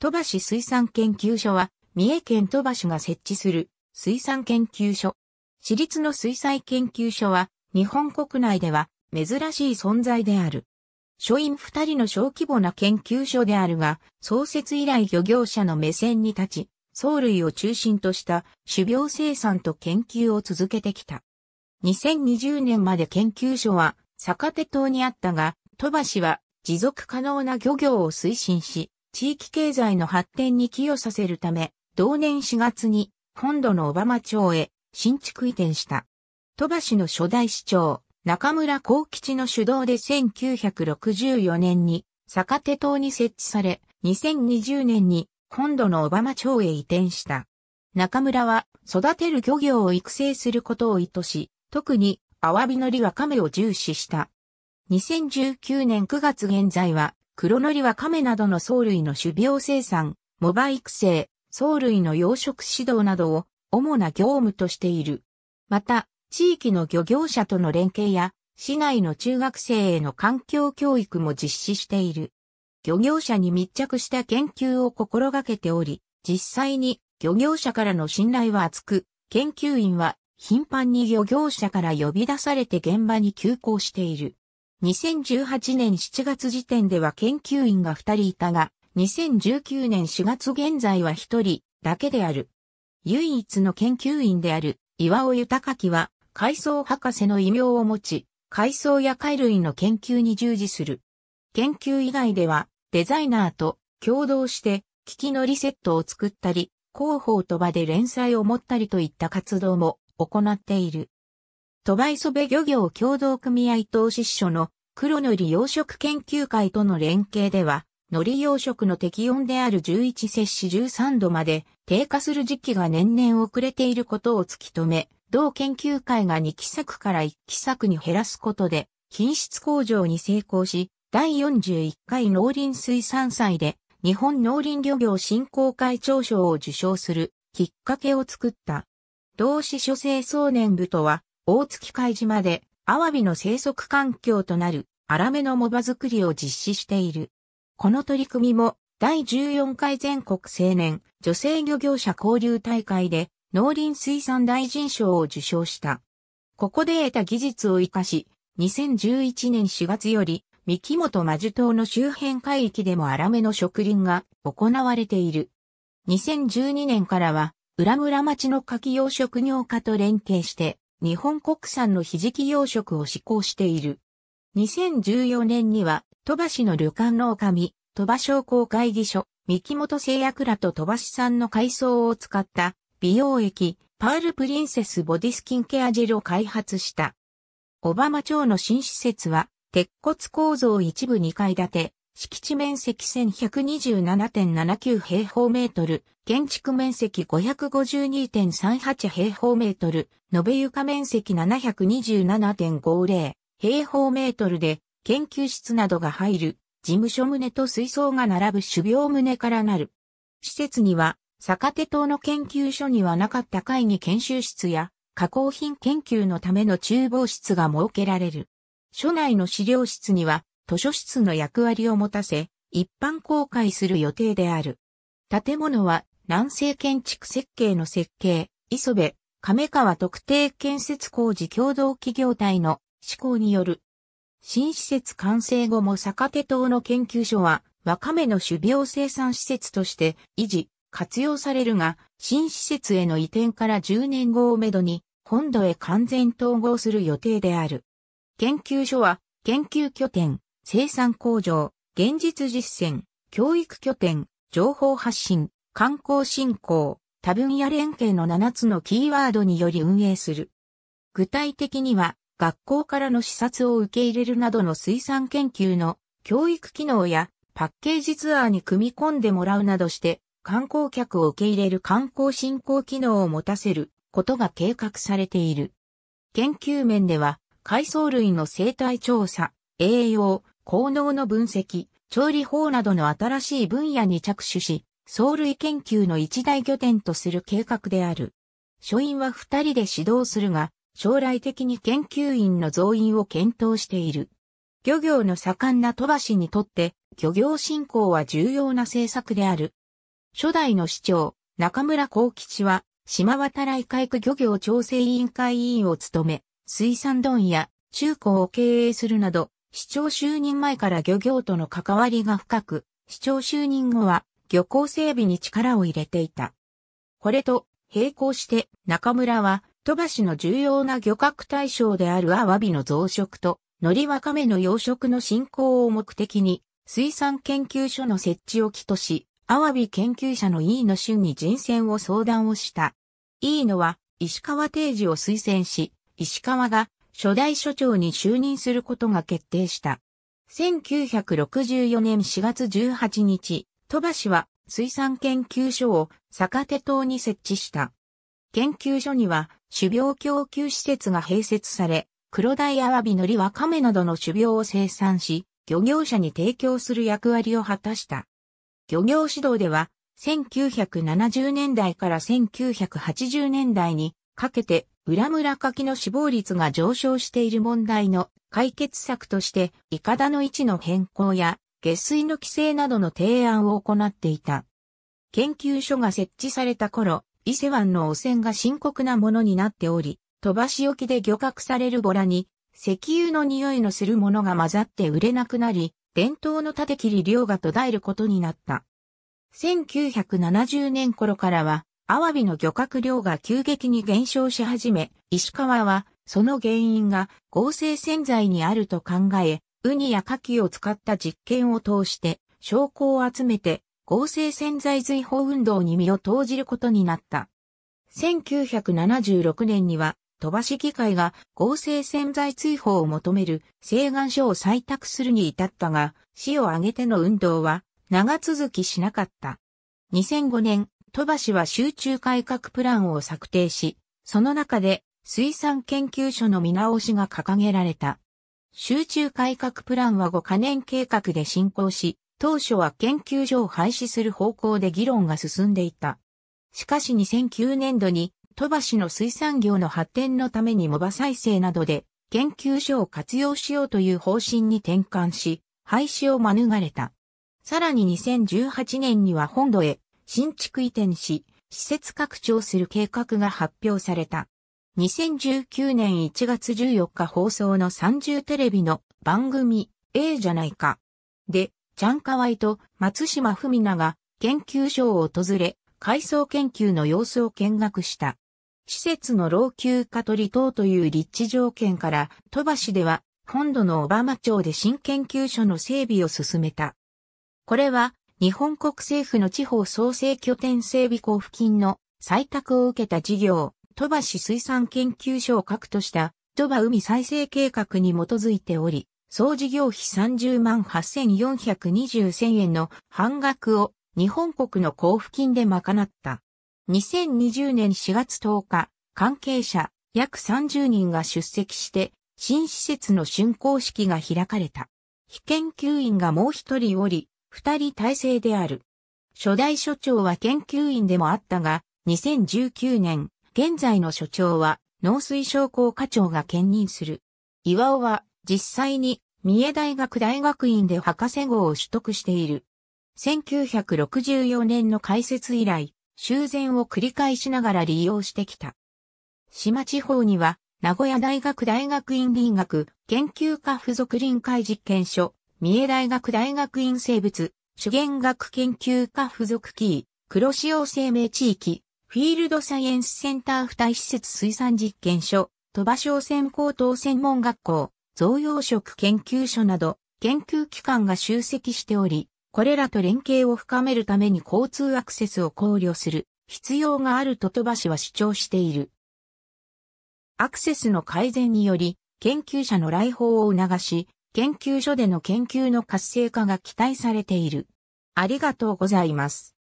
鳥羽市水産研究所は、三重県鳥羽市が設置する水産研究所。私立の水産研究所は、日本国内では珍しい存在である。所員二人の小規模な研究所であるが、創設以来漁業者の目線に立ち、藻類を中心とした種苗生産と研究を続けてきた。2020年まで研究所は坂手島にあったが、鳥羽市は持続可能な漁業を推進し、地域経済の発展に寄与させるため、同年4月に本土の小浜町へ新築移転した。戸羽市の初代市長、中村幸吉の主導で1964年に坂手島に設置され、2020年に本土の小浜町へ移転した。中村は育てる漁業を育成することを意図し、特にアワビのりワカメを重視した。2019年9月現在は黒のりは亀などの藻類の種苗生産、バイ、育成、藻類の養殖指導などを主な業務としている。また、地域の漁業者との連携や、市内の中学生への環境教育も実施している。漁業者に密着した研究を心がけており、実際に漁業者からの信頼は厚く、研究員は頻繁に漁業者から呼び出されて現場に急行している。2018年7月時点では研究員が2人いたが、2019年4月現在は1人だけである。唯一の研究員である岩尾豊樹は海藻博士の異名を持ち、海藻や貝類の研究に従事する。研究以外ではデザイナーと共同して機器のリセットを作ったり、広報と場で連載を持ったりといった活動も行っている。バイ磯部漁業協同組合投資支所の黒海苔養殖研究会との連携では、海苔養殖の適温である11摂氏13度まで低下する時期が年々遅れていることを突き止め、同研究会が2期作から1期作に減らすことで、品質向上に成功し、第41回農林水産祭で日本農林漁業振興会長賞を受賞するきっかけを作った。同志諸生総年部とは大月海島でアワビの生息環境となる荒めの藻場作りを実施している。この取り組みも第14回全国青年女性漁業者交流大会で農林水産大臣賞を受賞した。ここで得た技術を活かし、2011年4月より三木本魔樹島の周辺海域でも荒めの植林が行われている。2012年からは、浦村町の柿養殖業家と連携して、日本国産のひじき養殖を施行している。2014年には、鳥羽市の旅館の女将、鳥羽商工会議所、三木本製薬らと鳥羽市産の海藻を使った美容液、パールプリンセスボディスキンケアジェルを開発した。小浜町の新施設は、鉄骨構造一部2階建て、敷地面積1127.79平方メートル、建築面積552.38平方メートル、延べ床面積727.50平方メートルで、研究室などが入る、事務所棟と水槽が並ぶ種苗棟からなる。施設には、坂手島の研究所にはなかった会議研修室や、加工品研究のための厨房室が設けられる。所内の資料室には、図書室の役割を持たせ、一般公開する予定である。建物は南西建築設計の設計、磯部、亀川特定建設工事共同企業体の施行による。新施設完成後も坂手島の研究所は、ワカメの種苗生産施設として維持、活用されるが、新施設への移転から10年後をめどに、本土へ完全統合する予定である。研究所は、研究拠点、生産工場、現実実践、教育拠点、情報発信、観光振興、多分野連携の7つのキーワードにより運営する。具体的には、学校からの視察を受け入れるなどの水産研究の教育機能やパッケージツアーに組み込んでもらうなどして観光客を受け入れる観光振興機能を持たせることが計画されている。研究面では海藻類の生態調査、栄養、効能の分析、調理法などの新しい分野に着手し、藻類研究の一大拠点とする計画である。書院は二人で指導するが、将来的に研究員の増員を検討している。漁業の盛んな鳥羽にとって、漁業振興は重要な政策である。初代の市長、中村幸吉は、島渡来海区漁業調整委員会委員を務め、水産問屋、中古を経営するなど、市長就任前から漁業との関わりが深く、市長就任後は漁港整備に力を入れていた。これと並行して中村は鳥羽市の重要な漁獲対象であるアワビの増殖と海苔ワカメの養殖の振興を目的に水産研究所の設置を起とし、アワビ研究者の飯野俊に人選を相談をした。飯野は石川定治を推薦し、石川が初代所長に就任することが決定した。1964年4月18日、鳥羽氏は水産研究所を坂手島に設置した。研究所には種苗供給施設が併設され、黒鯛アワビのりカメなどの種苗を生産し、漁業者に提供する役割を果たした。漁業指導では、1970年代から1980年代にかけて裏村柿の死亡率が上昇している問題の解決策として、イカダの位置の変更や、下水の規制などの提案を行っていた。研究所が設置された頃、伊勢湾の汚染が深刻なものになっており、飛ばし置きで漁獲されるボラに、石油の匂いのするものが混ざって売れなくなり、伝統の縦切り漁が途絶えることになった。1970年頃からは、アワビの漁獲量が急激に減少し始め、石川は、その原因が合成洗剤にあると考え、ウニやカキを使った実験を通して、証拠を集めて、合成洗剤随法運動に身を投じることになった。1976年には、鳥羽市議会が合成洗剤追放を求める請願書を採択するに至ったが、死を挙げての運動は長続きしなかった。2005年、羽氏は集中改革プランを策定し、その中で水産研究所の見直しが掲げられた。集中改革プランは5カ年計画で進行し、当初は研究所を廃止する方向で議論が進んでいた。しかし2009年度に、羽氏の水産業の発展のために藻場再生などで、研究所を活用しようという方針に転換し、廃止を免れた。さらに2018年には本土へ新築移転し、施設拡張する計画が発表された。2019年1月14日放送の30テレビの番組、A じゃないか。で、チャンカワイと松島文奈が研究所を訪れ、改装研究の様子を見学した。施設の老朽化取等という立地条件から、戸橋では、本土の小浜町で新研究所の整備を進めた。これは、日本国政府の地方創生拠点整備交付金の採択を受けた事業、鳥羽市水産研究所を核とした鳥羽海再生計画に基づいており、総事業費30万8420千円の半額を日本国の交付金で賄った。2020年4月10日、関係者約30人が出席して、新施設の竣工式が開かれた。非研究員がもう一人おり、二人体制である。初代所長は研究員でもあったが、2019年、現在の所長は農水商工課長が兼任する。岩尾は実際に三重大学大学院で博士号を取得している。1964年の開設以来、修繕を繰り返しながら利用してきた。島地方には、名古屋大学大学院林学研究科附属臨海実験所、三重大学大学院生物、主源学研究科付属キー、黒潮生命地域、フィールドサイエンスセンター付帯施設水産実験所、鳥羽商船高等専門学校、増養食研究所など、研究機関が集積しており、これらと連携を深めるために交通アクセスを考慮する必要があると鳥羽市は主張している。アクセスの改善により、研究者の来訪を促し、研究所での研究の活性化が期待されている。ありがとうございます。